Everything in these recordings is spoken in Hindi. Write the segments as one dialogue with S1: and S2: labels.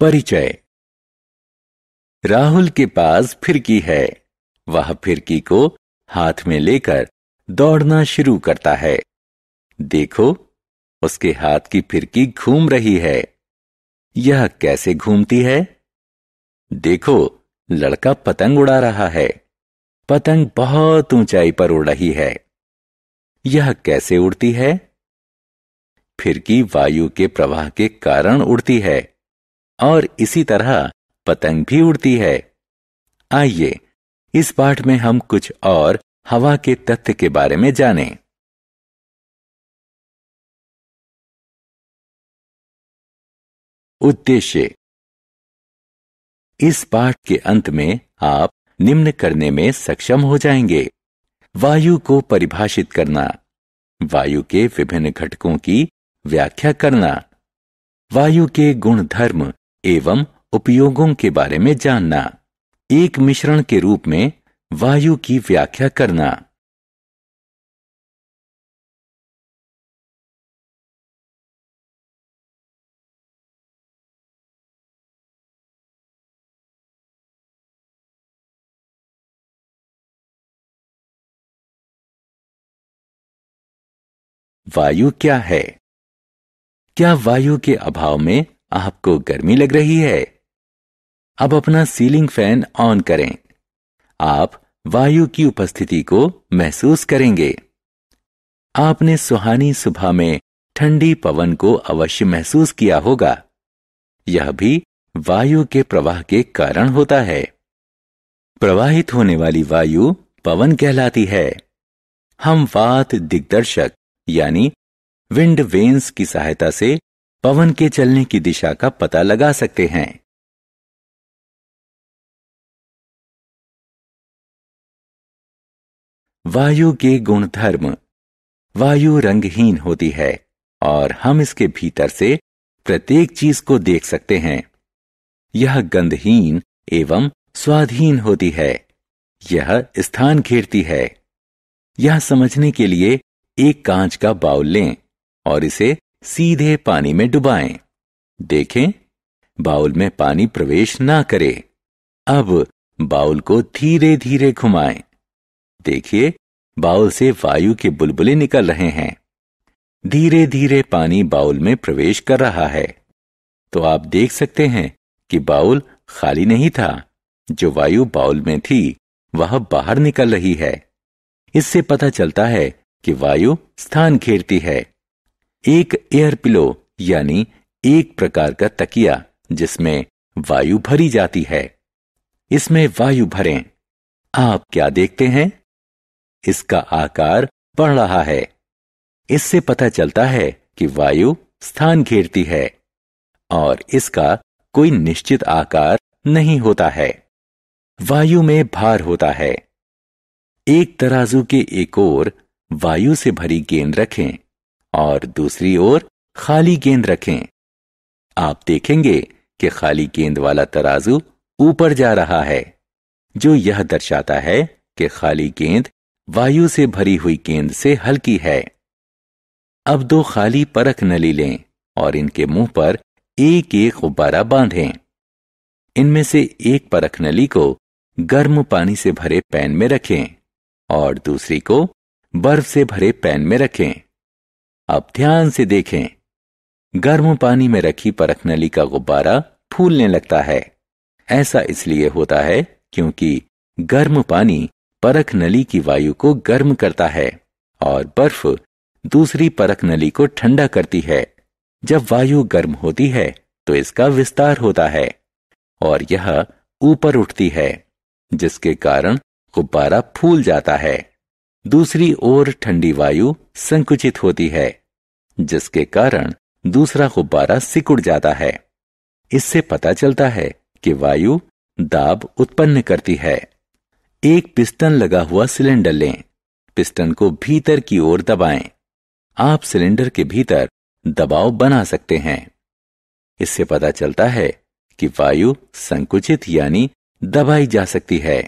S1: परिचय राहुल के पास फिरकी है वह फिरकी को हाथ में लेकर दौड़ना शुरू करता है देखो उसके हाथ की फिरकी घूम रही है यह कैसे घूमती है देखो लड़का पतंग उड़ा रहा है पतंग बहुत ऊंचाई पर उड़ रही है यह कैसे उड़ती है फिरकी वायु के प्रवाह के कारण उड़ती है और इसी तरह पतंग भी उड़ती है आइए
S2: इस पाठ में हम कुछ और हवा के तथ्य के बारे में जानें। उद्देश्य इस पाठ के अंत में आप निम्न करने
S1: में सक्षम हो जाएंगे वायु को परिभाषित करना वायु के विभिन्न घटकों की व्याख्या करना वायु के गुणधर्म एवं उपयोगों के बारे में जानना एक मिश्रण के रूप में
S2: वायु की व्याख्या करना वायु क्या है क्या वायु के अभाव में आपको
S1: गर्मी लग रही है अब अपना सीलिंग फैन ऑन करें आप वायु की उपस्थिति को महसूस करेंगे आपने सुहानी सुबह में ठंडी पवन को अवश्य महसूस किया होगा यह भी वायु के प्रवाह के कारण होता है प्रवाहित होने वाली वायु पवन कहलाती है हम वात दिग्दर्शक
S2: यानी विंड वेन्स की सहायता से पवन के चलने की दिशा का पता लगा सकते हैं वायु के गुणधर्म वायु
S1: रंगहीन होती है और हम इसके भीतर से प्रत्येक चीज को देख सकते हैं यह गंधहीन एवं स्वादहीन होती है यह स्थान घेरती है यह समझने के लिए एक कांच का बाउल लें और इसे सीधे पानी में डुबाएं। देखें बाउल में पानी प्रवेश ना करे अब बाउल को धीरे धीरे घुमाएं। देखिए बाउल से वायु के बुलबुले निकल रहे हैं धीरे धीरे पानी बाउल में प्रवेश कर रहा है तो आप देख सकते हैं कि बाउल खाली नहीं था जो वायु बाउल में थी वह बाहर निकल रही है इससे पता चलता है कि वायु स्थान घेरती है एक एयर पिलो यानी एक प्रकार का तकिया जिसमें वायु भरी जाती है इसमें वायु भरें आप क्या देखते हैं इसका आकार बढ़ रहा है इससे पता चलता है कि वायु स्थान घेरती है और इसका कोई निश्चित आकार नहीं होता है वायु में भार होता है एक तराजू के एक ओर वायु से भरी गेंद रखें और दूसरी ओर खाली गेंद रखें आप देखेंगे कि खाली गेंद वाला तराजू ऊपर जा रहा है जो यह दर्शाता है कि खाली गेंद वायु से भरी हुई गेंद से हल्की है अब दो खाली परख नली लें और इनके मुंह पर एक एक गुब्बारा बांधें इनमें से एक परख नली को गर्म पानी से भरे पैन में रखें और दूसरी को बर्फ से भरे पैन में रखें अब ध्यान से देखें गर्म पानी में रखी परख नली का गुब्बारा फूलने लगता है ऐसा इसलिए होता है क्योंकि गर्म पानी परख नली की वायु को गर्म करता है और बर्फ दूसरी परख नली को ठंडा करती है जब वायु गर्म होती है तो इसका विस्तार होता है और यह ऊपर उठती है जिसके कारण गुब्बारा फूल जाता है दूसरी ओर ठंडी वायु संकुचित होती है जिसके कारण दूसरा गुब्बारा सिकुड़ जाता है इससे पता चलता है कि वायु दाब उत्पन्न करती है एक पिस्टन लगा हुआ सिलेंडर लें पिस्टन को भीतर की ओर दबाएं। आप सिलेंडर के भीतर दबाव बना सकते हैं इससे पता चलता है
S2: कि वायु संकुचित यानी दबाई जा सकती है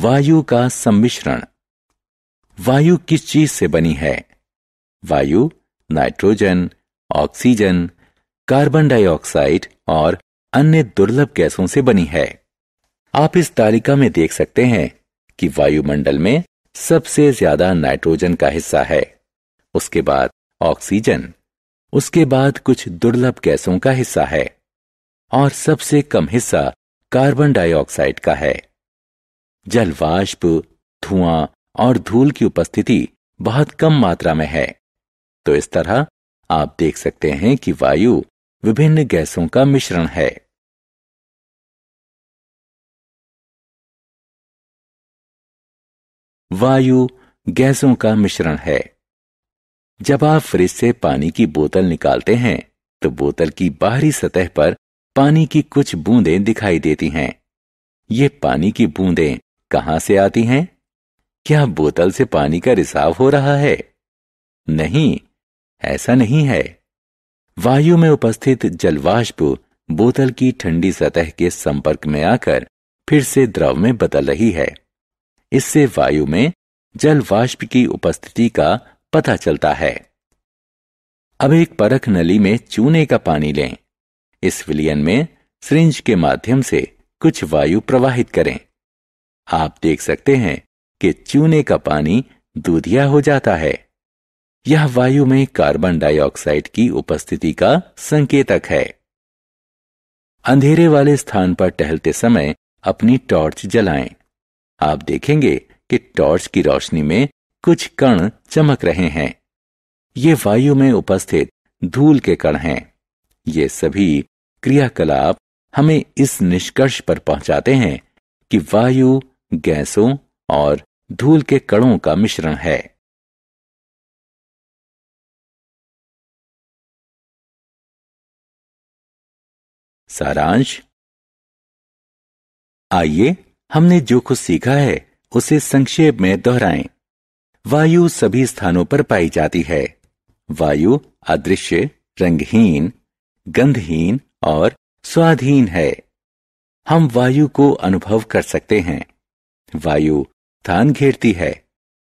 S2: वायु का सम्मिश्रण
S1: वायु किस चीज से बनी है वायु नाइट्रोजन ऑक्सीजन कार्बन डाइऑक्साइड और अन्य दुर्लभ गैसों से बनी है आप इस तालिका में देख सकते हैं कि वायुमंडल में सबसे ज्यादा नाइट्रोजन का हिस्सा है उसके बाद ऑक्सीजन उसके बाद कुछ दुर्लभ गैसों का हिस्सा है और सबसे कम हिस्सा कार्बन डाइऑक्साइड का है जल वाष्प धुआं और धूल की उपस्थिति बहुत कम मात्रा में है तो इस तरह आप देख सकते हैं
S2: कि वायु विभिन्न गैसों का मिश्रण है वायु गैसों का मिश्रण है जब आप फ्रिज से पानी की बोतल निकालते हैं
S1: तो बोतल की बाहरी सतह पर पानी की कुछ बूंदें दिखाई देती हैं ये पानी की बूंदें कहां से आती हैं क्या बोतल से पानी का रिसाव हो रहा है नहीं ऐसा नहीं है वायु में उपस्थित जलवाष्प बोतल की ठंडी सतह के संपर्क में आकर फिर से द्रव में बदल रही है इससे वायु में जलवाष्प की उपस्थिति का पता चलता है अब एक परख नली में चूने का पानी लें इस विलियन में सिरिंज के माध्यम से कुछ वायु प्रवाहित करें आप देख सकते हैं कि चूने का पानी दूधिया हो जाता है यह वायु में कार्बन डाइऑक्साइड की उपस्थिति का संकेतक है अंधेरे वाले स्थान पर टहलते समय अपनी टॉर्च जलाएं। आप देखेंगे कि टॉर्च की रोशनी में कुछ कण चमक रहे हैं ये वायु में उपस्थित धूल के कण हैं ये सभी क्रियाकलाप हमें इस निष्कर्ष पर पहुंचाते
S2: हैं कि वायु गैसों और धूल के कणों का मिश्रण है सारांश आइए हमने जो कुछ सीखा है उसे संक्षेप में दोहराएं।
S1: वायु सभी स्थानों पर पाई जाती है वायु अदृश्य रंगहीन गंधहीन और स्वादहीन है हम वायु को अनुभव कर सकते हैं वायु स्थान घेरती है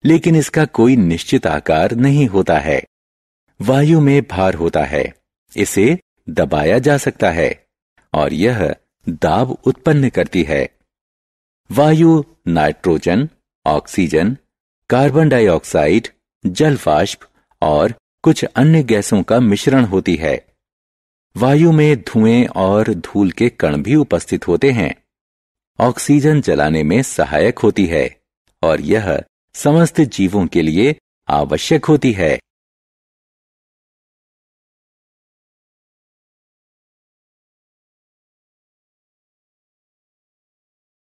S1: लेकिन इसका कोई निश्चित आकार नहीं होता है वायु में भार होता है इसे दबाया जा सकता है और यह दाब उत्पन्न करती है वायु नाइट्रोजन ऑक्सीजन कार्बन डाइऑक्साइड जल वाष्प और कुछ अन्य गैसों का मिश्रण होती है वायु में धुएं और धूल के कण भी उपस्थित होते हैं ऑक्सीजन चलाने में सहायक होती है और यह समस्त जीवों
S2: के लिए आवश्यक होती है